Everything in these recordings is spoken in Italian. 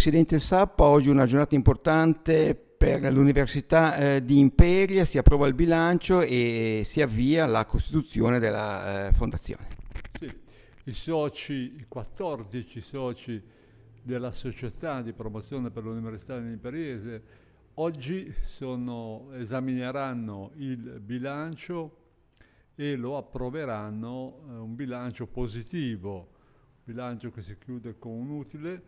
Presidente Sappa, oggi è una giornata importante per l'Università eh, di Imperia, si approva il bilancio e si avvia la costituzione della eh, fondazione. Sì, i soci, i 14 soci della società di promozione per l'Università di Imperiese oggi sono, esamineranno il bilancio e lo approveranno, eh, un bilancio positivo, un bilancio che si chiude con un utile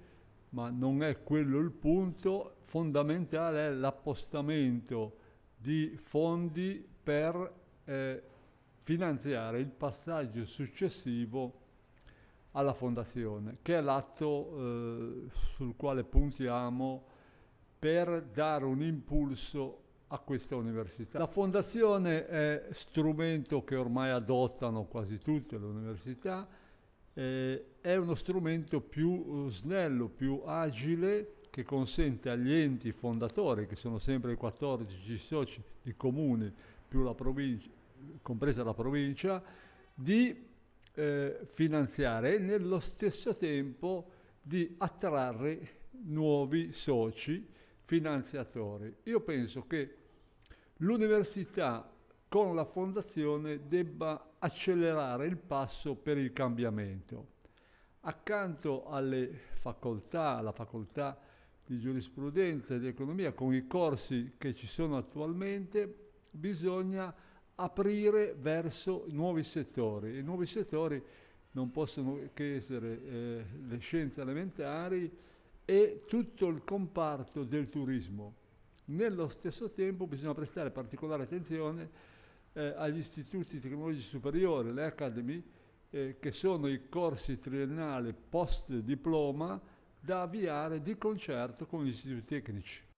ma non è quello il punto, fondamentale è l'appostamento di fondi per eh, finanziare il passaggio successivo alla fondazione, che è l'atto eh, sul quale puntiamo per dare un impulso a questa università. La fondazione è strumento che ormai adottano quasi tutte le università, eh, è uno strumento più eh, snello, più agile che consente agli enti fondatori, che sono sempre i 14 soci, i comuni, più la provincia, compresa la provincia, di eh, finanziare e nello stesso tempo di attrarre nuovi soci finanziatori. Io penso che l'università con la Fondazione debba accelerare il passo per il cambiamento. Accanto alle facoltà, alla facoltà di giurisprudenza e di economia, con i corsi che ci sono attualmente, bisogna aprire verso nuovi settori. I nuovi settori non possono che essere eh, le scienze elementari e tutto il comparto del turismo. Nello stesso tempo bisogna prestare particolare attenzione eh, agli istituti tecnologici superiori, le academy, eh, che sono i corsi triennali post diploma da avviare di concerto con gli istituti tecnici.